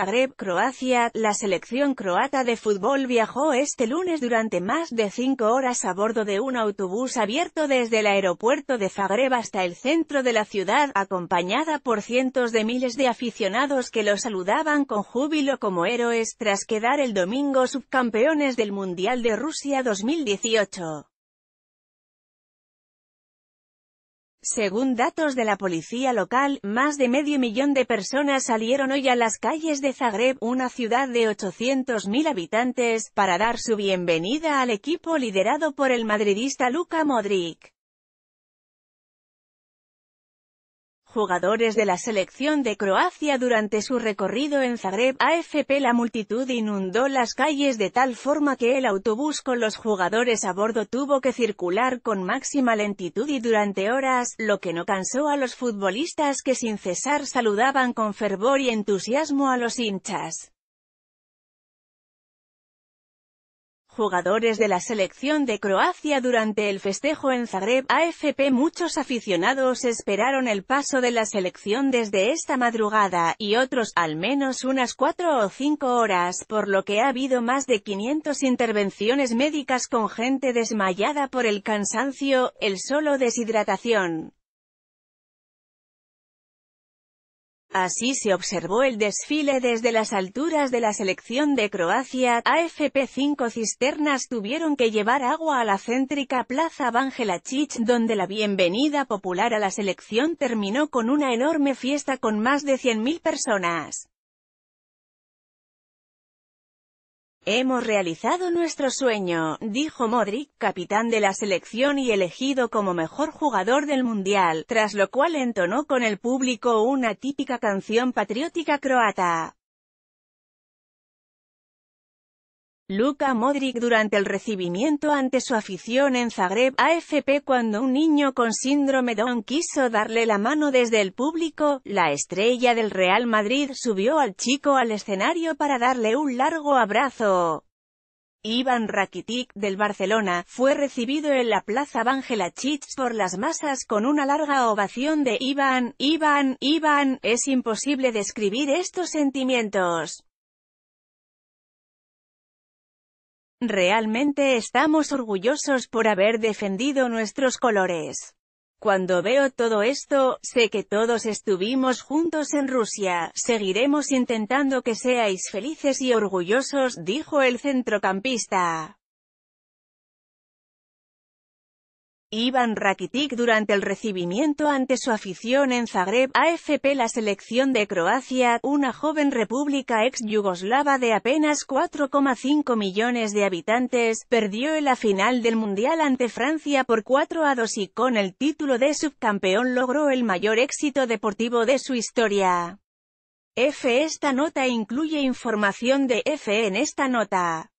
Zagreb, Croacia, la selección croata de fútbol viajó este lunes durante más de cinco horas a bordo de un autobús abierto desde el aeropuerto de Zagreb hasta el centro de la ciudad, acompañada por cientos de miles de aficionados que lo saludaban con júbilo como héroes tras quedar el domingo subcampeones del Mundial de Rusia 2018. Según datos de la policía local, más de medio millón de personas salieron hoy a las calles de Zagreb, una ciudad de 800.000 habitantes, para dar su bienvenida al equipo liderado por el madridista Luka Modric. jugadores de la selección de Croacia durante su recorrido en Zagreb AFP la multitud inundó las calles de tal forma que el autobús con los jugadores a bordo tuvo que circular con máxima lentitud y durante horas, lo que no cansó a los futbolistas que sin cesar saludaban con fervor y entusiasmo a los hinchas. Jugadores de la selección de Croacia durante el festejo en Zagreb, AFP Muchos aficionados esperaron el paso de la selección desde esta madrugada, y otros, al menos unas cuatro o cinco horas, por lo que ha habido más de 500 intervenciones médicas con gente desmayada por el cansancio, el solo deshidratación, Así se observó el desfile desde las alturas de la selección de Croacia, AFP 5 cisternas tuvieron que llevar agua a la céntrica Plaza Vangela donde la bienvenida popular a la selección terminó con una enorme fiesta con más de 100.000 personas. Hemos realizado nuestro sueño, dijo Modric, capitán de la selección y elegido como mejor jugador del Mundial, tras lo cual entonó con el público una típica canción patriótica croata. Luka Modric durante el recibimiento ante su afición en Zagreb, AFP cuando un niño con síndrome Down quiso darle la mano desde el público, la estrella del Real Madrid subió al chico al escenario para darle un largo abrazo. Ivan Rakitic, del Barcelona, fue recibido en la Plaza Vangela Chich por las masas con una larga ovación de Ivan, Ivan, Ivan, es imposible describir estos sentimientos. Realmente estamos orgullosos por haber defendido nuestros colores. Cuando veo todo esto, sé que todos estuvimos juntos en Rusia, seguiremos intentando que seáis felices y orgullosos, dijo el centrocampista. Ivan Rakitic durante el recibimiento ante su afición en Zagreb, AFP La selección de Croacia, una joven república ex-yugoslava de apenas 4,5 millones de habitantes, perdió en la final del Mundial ante Francia por 4 a 2 y con el título de subcampeón logró el mayor éxito deportivo de su historia. F. Esta nota incluye información de F en esta nota.